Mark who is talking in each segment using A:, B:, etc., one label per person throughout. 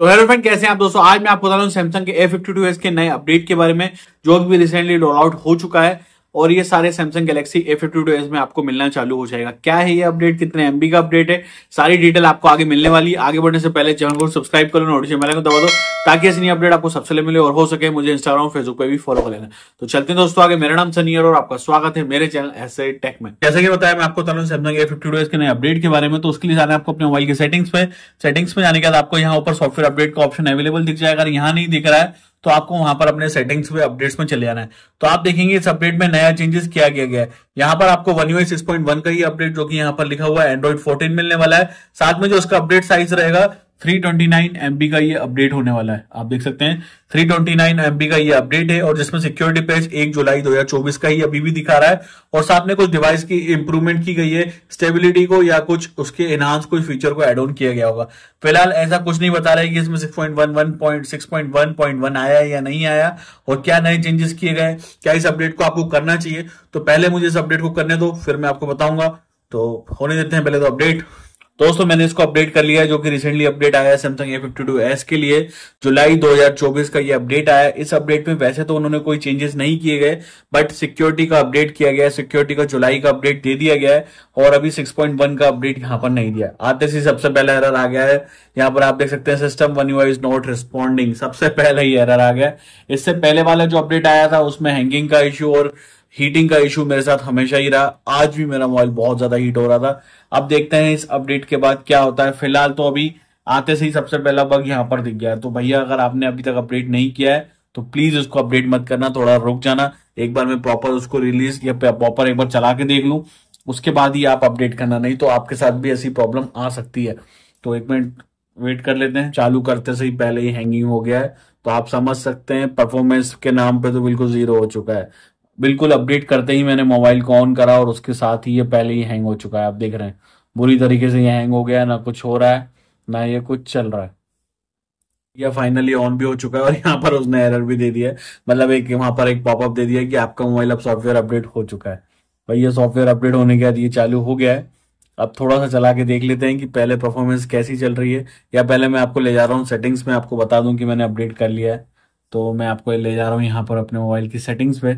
A: तो hello friend कैसे हैं आप दोस्तों आज मैं आपको बता रहा हूँ सैमसंग के ए फिफ्टी टू एस के नए अपडेट के बारे में जो भी रिसेंटली रोल आउट हो चुका है और ये सारे सैमसंग गैलेक्सी ए फिफ्टी में आपको मिलना चालू हो जाएगा क्या है ये अपडेट कितने एमबी का अपडेट है सारी डिटेल आपको आगे मिलने वाली है आगे बढ़ने से पहले चैनल को सब्सक्राइब करो लो नोटिफिकेशन को दबा दो ताकि ऐसी नई अपडेट आपको सबसे मिले और हो सके मुझे इंस्टाग्राम फेसबुक पर भी फॉलो कर लेना तो चलते हैं दोस्तों आगे मेरा नाम सनी और आपका स्वागत है मेरे चैनल ऐसे टेक में जैसे कि बताया मैं आपको बता रहा हूँ सैमसंग ए फिफ्टी के नए अपडेट के बारे में तो उसके लिए जाना है आपको अपने मोबाइल के सेटिंग्स में सेटिंग्स में जाने के बाद आपको यहाँ ऊपर सॉफ्टवेयर अपडेट का ऑप्शन अवेलेबल दिख जाएगा यहाँ नहीं दिख रहा है तो आपको वहां पर अपने सेटिंग्स में अपडेट्स में चले आना है तो आप देखेंगे इस अपडेट में नया चेंजेस किया गया है यहाँ पर आपको one U six point one का ही अपडेट जो कि यहाँ पर लिखा हुआ है एंड्रॉइड फोर्टीन मिलने वाला है साथ में जो उसका अपडेट साइज रहेगा 329 एमबी का ये अपडेट होने वाला है आप देख सकते हैं 329 MB का ये अपडेट है और जिसमें सिक्योरिटी पेज 1 जुलाई 2024 का ही अभी भी दिखा रहा है और साथ में कुछ डिवाइस की इंप्रूवमेंट की गई है स्टेबिलिटी को या कुछ उसके एनहांस कोई फीचर को एड ऑन किया गया होगा फिलहाल ऐसा कुछ नहीं बता रहा है कि इसमें सिक्स पॉइंट आया है या नहीं आया और क्या नए चेंजेस किए गए क्या इस अपडेट को आपको करना चाहिए तो पहले मुझे इस अपडेट को करने दो फिर मैं आपको बताऊंगा तो होने देते हैं पहले तो अपडेट दोस्तों मैंने इसको अपडेट कर लिया जो कि रिसेंटली अपडेट आया है Samsung A fifty two S के लिए जुलाई 2024 का ये अपडेट आया इस अपडेट में वैसे तो उन्होंने कोई चेंजेस नहीं किए गए बट सिक्योरिटी का अपडेट किया गया है सिक्योरिटी का जुलाई का अपडेट दे दिया गया है और अभी 6.1 का अपडेट यहाँ पर नहीं दिया आते से सबसे पहला एरर आ गया है यहाँ पर आप देख सकते हैं system one U is not responding सबसे पहला ही एरर आ गया इससे पहले वाला जो अपडेट आया था उसमें हैंगिंग का इश्यू और हीटिंग का इशू मेरे साथ हमेशा ही रहा आज भी मेरा मोबाइल बहुत ज्यादा हीट हो रहा था अब देखते हैं इस अपडेट के बाद क्या होता है फिलहाल तो अभी आते से ही सबसे पहला बग यहाँ पर दिख गया है तो भैया अगर आपने अभी तक अपडेट नहीं किया है तो प्लीज उसको अपडेट मत करना थोड़ा रुक जाना एक बार मैं प्रॉपर उसको रिलीज या प्रॉपर एक बार चला के देख लू उसके बाद ही आप अपडेट करना नहीं तो आपके साथ भी ऐसी प्रॉब्लम आ सकती है तो एक मिनट वेट कर लेते हैं चालू करते से ही पहले ही हैंगिंग हो गया है तो आप समझ सकते हैं परफॉर्मेंस के नाम पे तो बिल्कुल जीरो हो चुका है बिल्कुल अपडेट करते ही मैंने मोबाइल को ऑन करा और उसके साथ ही ये पहले ही हैंग हो चुका है आप देख रहे हैं बुरी तरीके से ये हैंग हो गया ना कुछ हो रहा है ना ये कुछ चल रहा है यह फाइनली ऑन भी हो चुका है और यहाँ पर उसने एरर भी दे दिया है मतलब एक यहाँ पर एक पॉपअप दे दिया कि आपका मोबाइल अब सॉफ्टवेयर अपडेट हो चुका है भाई ये सॉफ्टवेयर अपडेट होने के बाद ये चालू हो गया है अब थोड़ा सा चला के देख लेते हैं कि पहले परफॉर्मेंस कैसी चल रही है या पहले मैं आपको ले जा रहा हूँ सेटिंग्स में आपको बता दूं कि मैंने अपडेट कर लिया है तो मैं आपको ले जा रहा हूँ यहाँ पर अपने मोबाइल की सेटिंग्स पे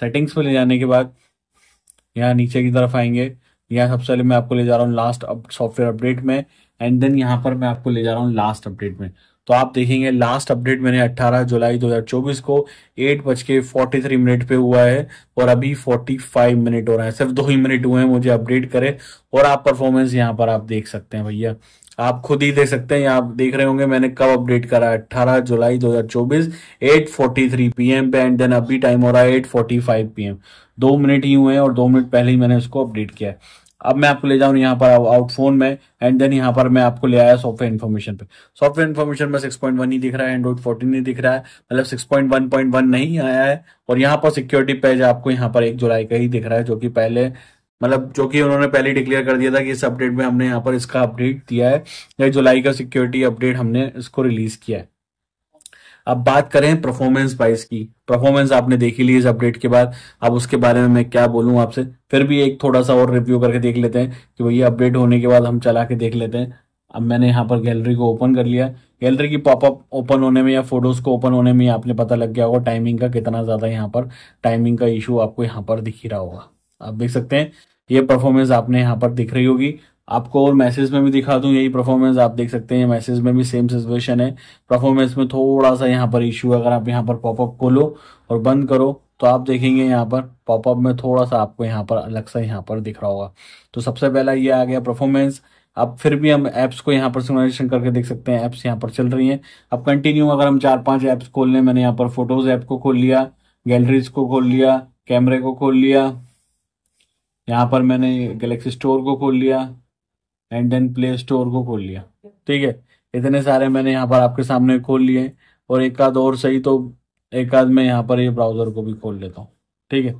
A: सेटिंग्स पे ले जाने के बाद यहाँ नीचे की तरफ आएंगे यहाँ सबसे पहले मैं आपको ले जा रहा हूँ लास्ट सॉफ्टवेयर अपडेट में एंड देन यहाँ पर मैं आपको ले जा रहा हूँ लास्ट अपडेट में तो आप देखेंगे लास्ट अपडेट मैंने 18 जुलाई 2024 को एट बज के फोर्टी थ्री मिनट पे हुआ है और अभी 45 मिनट हो रहा है सिर्फ दो ही मिनट हुए हैं मुझे अपडेट करे और आप परफॉर्मेंस यहाँ पर आप देख सकते हैं भैया आप खुद ही देख सकते हैं आप देख रहे होंगे मैंने कब अपडेट करा है 18 जुलाई 2024 8:43 पीएम पे एंड देन अभी टाइम हो रहा है 8:45 पीएम दो मिनट ही हुए हैं और दो मिनट पहले ही मैंने उसको अपडेट किया है अब मैं आपको ले जाऊँ यहाँ पर आउट फोन में एंड देन यहाँ पर मैं आपको ले आया सॉफ्टवेयर इन्फॉर्मेशन पे सॉफ्टवेयर इन्फॉर्मेशन में सिक्स पॉइंट वन ही दिख रहा है एंड्रॉइड फोर्टीन नहीं दिख रहा है मतलब six point point one one नहीं आया है और यहाँ पर सिक्योरिटी पेज आपको यहाँ पर एक जुलाई का ही दिख रहा है जो कि पहले मतलब जो कि उन्होंने पहले डिक्लेयर कर दिया था कि इस अपडेट में हमने यहाँ पर इसका अपडेट दिया है या जुलाई का सिक्योरिटी अपडेट हमने इसको रिलीज किया है अब बात करें परफॉर्मेंस वाइज की परफॉर्मेंस आपने देखी ली इस अपडेट के बाद अब उसके बारे में मैं क्या बोलूं आपसे फिर भी एक थोड़ा सा और रिव्यू करके देख लेते हैं कि भैया अपडेट होने के बाद हम चला के देख लेते हैं अब मैंने यहाँ पर गैलरी को ओपन कर लिया गैलरी की पॉपअप ओपन होने में या फोटोज को ओपन होने में आपने पता लग गया होगा टाइमिंग का कितना ज़्यादा यहाँ पर टाइमिंग का इशू आपको यहाँ पर दिख ही रहा होगा आप देख सकते हैं ये परफॉर्मेंस आपने यहाँ पर दिख रही होगी आपको और मैसेज में भी दिखा दूं यही परफॉर्मेंस आप देख सकते हैं मैसेज में भी सेम सिचुएशन है परफॉर्मेंस में थोड़ा सा यहाँ पर इश्यू है अगर आप यहाँ पर पॉपअप खोलो और बंद करो तो आप देखेंगे यहाँ पर पॉपअप में थोड़ा सा आपको यहाँ पर अलग सा यहाँ पर दिख रहा होगा तो सबसे पहला ये आ गया परफॉर्मेंस अब फिर भी हम ऐप्स को यहाँ पर सिमुलेशन करके देख सकते हैं ऐप्स यहाँ पर चल रही हैं अब कंटिन्यू अगर हम चार पांच ऐप्स खोल लें मैंने यहाँ पर फोटोज ऐप को खोल लिया गैलरीज को खोल लिया कैमरे को खोल लिया यहाँ पर मैंने गैलेक्सी स्टोर को खोल लिया एंड देन प्ले स्टोर को खोल लिया ठीक है इतने सारे मैंने यहाँ पर आपके सामने खोल लिए और एक आध और सही तो एक आध मैं यहाँ पर ये यह ब्राउज़र को भी खोल लेता हूँ ठीक है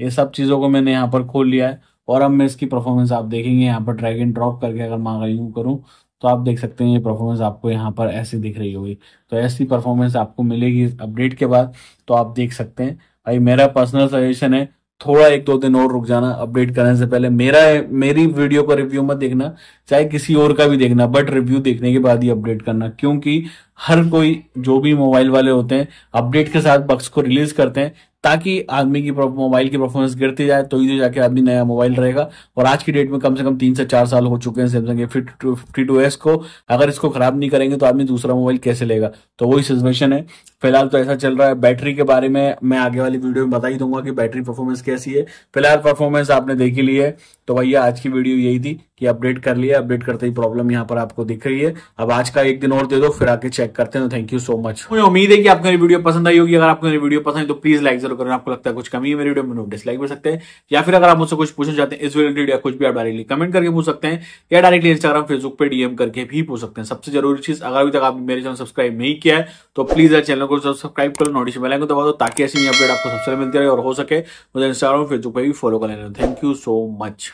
A: ये सब चीज़ों को मैंने यहाँ पर खोल लिया है और अब मैं इसकी परफॉर्मेंस आप देखेंगे यहाँ पर ड्रैग एंड ड्रॉप करके अगर रही हूँ करूँ तो आप देख सकते हैं ये परफॉर्मेंस आपको यहाँ पर ऐसी दिख रही होगी तो ऐसी परफॉर्मेंस आपको मिलेगी इस अपडेट के बाद तो आप देख सकते हैं भाई मेरा पर्सनल सजेशन है थोड़ा एक दो दिन और रुक जाना अपडेट करने से पहले मेरा मेरी वीडियो का रिव्यू मत देखना चाहे किसी और का भी देखना बट रिव्यू देखने के बाद ही अपडेट करना क्योंकि हर कोई जो भी मोबाइल वाले होते हैं अपडेट के साथ बक्स को रिलीज करते हैं ताकि आदमी की मोबाइल की परफॉर्मेंस गिरती जाए तो ये तो जाके आदमी नया मोबाइल रहेगा और आज की डेट में कम से कम तीन से चार साल हो चुके हैं Samsung A fifty two S को अगर इसको खराब नहीं करेंगे तो आदमी दूसरा मोबाइल कैसे लेगा तो वही सिचुएशन है फिलहाल तो ऐसा चल रहा है बैटरी के बारे में मैं आगे वाली वीडियो में बता ही दूंगा कि बैटरी परफॉर्मेंस कैसी है फिलहाल परफॉर्मेंस आपने देख ही ली है तो भैया आज की वीडियो यही थी कि अपडेट कर लिया अपडेट करते ही प्रॉब्लम यहाँ पर आपको दिख रही है अब आज का एक दिन और दे दो फिर आके चेक करते हैं थैंक यू सो मच मुझे उम्मीद है कि आपको मेरी वीडियो पसंद आई होगी अगर आपको मेरी वीडियो पसंद है तो प्लीज लाइक जरूर करें आपको लगता है कुछ कमी है मेरी वीडियो में डिसलाइक तो कर सकते हैं या फिर अगर आप मुझसे कुछ पूछना चाहते हैं इस रिलेटेड या कुछ भी आप डायरेक्टली कमेंट करके पूछ सकते हैं या डायरेक्टली इंस्टाग्राम फेसबुक पर डीएम करके भी पूछ सकते हैं सबसे जरूरी चीज अगर अभी तक आप मेरे चैनल सब्सक्राइब नहीं किया है तो प्लीज चैनल को सब्सक्राइब कर नोटिस बेल आइकन दबा दो ताकि ऐसी अपडेट आपको सबसे मिलती रहे और हो सके मुझे इंस्टाग्राम फेसबुक पर भी फॉलो कर लेना थैंक यू सो मच